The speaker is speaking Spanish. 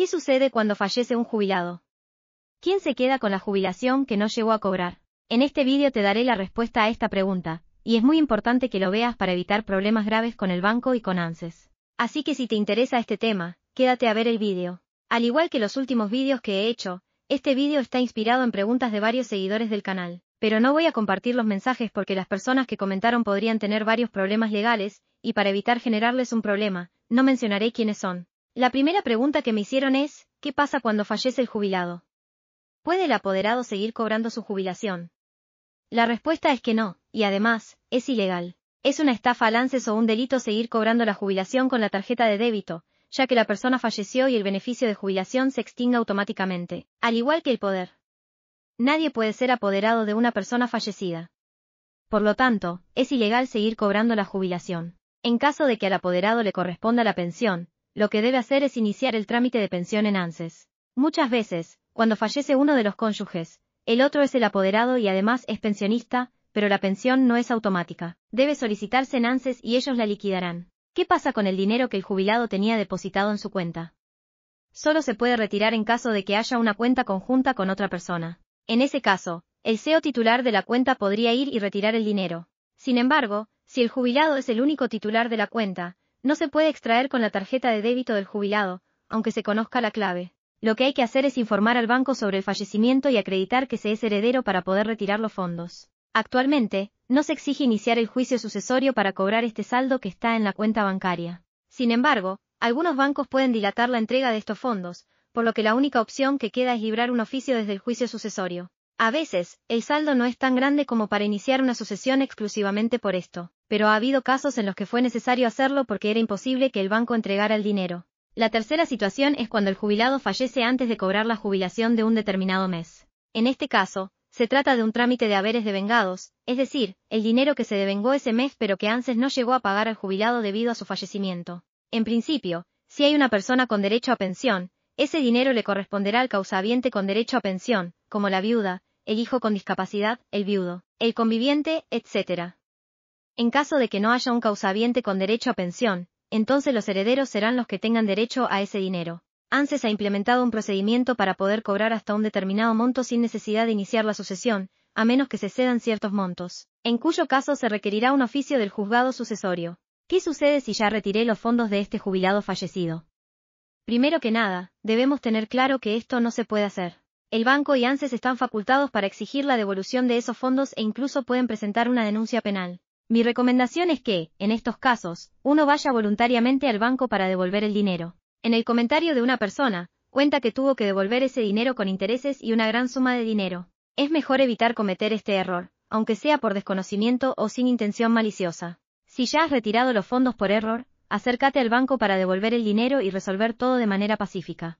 ¿Qué sucede cuando fallece un jubilado? ¿Quién se queda con la jubilación que no llegó a cobrar? En este vídeo te daré la respuesta a esta pregunta, y es muy importante que lo veas para evitar problemas graves con el banco y con ANSES. Así que si te interesa este tema, quédate a ver el vídeo. Al igual que los últimos vídeos que he hecho, este vídeo está inspirado en preguntas de varios seguidores del canal, pero no voy a compartir los mensajes porque las personas que comentaron podrían tener varios problemas legales, y para evitar generarles un problema, no mencionaré quiénes son. La primera pregunta que me hicieron es, ¿qué pasa cuando fallece el jubilado? ¿Puede el apoderado seguir cobrando su jubilación? La respuesta es que no, y además, es ilegal. Es una estafa a lances o un delito seguir cobrando la jubilación con la tarjeta de débito, ya que la persona falleció y el beneficio de jubilación se extinga automáticamente, al igual que el poder. Nadie puede ser apoderado de una persona fallecida. Por lo tanto, es ilegal seguir cobrando la jubilación. En caso de que al apoderado le corresponda la pensión, lo que debe hacer es iniciar el trámite de pensión en ANSES. Muchas veces, cuando fallece uno de los cónyuges, el otro es el apoderado y además es pensionista, pero la pensión no es automática. Debe solicitarse en ANSES y ellos la liquidarán. ¿Qué pasa con el dinero que el jubilado tenía depositado en su cuenta? Solo se puede retirar en caso de que haya una cuenta conjunta con otra persona. En ese caso, el CEO titular de la cuenta podría ir y retirar el dinero. Sin embargo, si el jubilado es el único titular de la cuenta, no se puede extraer con la tarjeta de débito del jubilado, aunque se conozca la clave. Lo que hay que hacer es informar al banco sobre el fallecimiento y acreditar que se es heredero para poder retirar los fondos. Actualmente, no se exige iniciar el juicio sucesorio para cobrar este saldo que está en la cuenta bancaria. Sin embargo, algunos bancos pueden dilatar la entrega de estos fondos, por lo que la única opción que queda es librar un oficio desde el juicio sucesorio. A veces, el saldo no es tan grande como para iniciar una sucesión exclusivamente por esto pero ha habido casos en los que fue necesario hacerlo porque era imposible que el banco entregara el dinero. La tercera situación es cuando el jubilado fallece antes de cobrar la jubilación de un determinado mes. En este caso, se trata de un trámite de haberes devengados, es decir, el dinero que se devengó ese mes pero que antes no llegó a pagar al jubilado debido a su fallecimiento. En principio, si hay una persona con derecho a pensión, ese dinero le corresponderá al causaviente con derecho a pensión, como la viuda, el hijo con discapacidad, el viudo, el conviviente, etc. En caso de que no haya un causaviente con derecho a pensión, entonces los herederos serán los que tengan derecho a ese dinero. ANSES ha implementado un procedimiento para poder cobrar hasta un determinado monto sin necesidad de iniciar la sucesión, a menos que se cedan ciertos montos, en cuyo caso se requerirá un oficio del juzgado sucesorio. ¿Qué sucede si ya retiré los fondos de este jubilado fallecido? Primero que nada, debemos tener claro que esto no se puede hacer. El banco y ANSES están facultados para exigir la devolución de esos fondos e incluso pueden presentar una denuncia penal. Mi recomendación es que, en estos casos, uno vaya voluntariamente al banco para devolver el dinero. En el comentario de una persona, cuenta que tuvo que devolver ese dinero con intereses y una gran suma de dinero. Es mejor evitar cometer este error, aunque sea por desconocimiento o sin intención maliciosa. Si ya has retirado los fondos por error, acércate al banco para devolver el dinero y resolver todo de manera pacífica.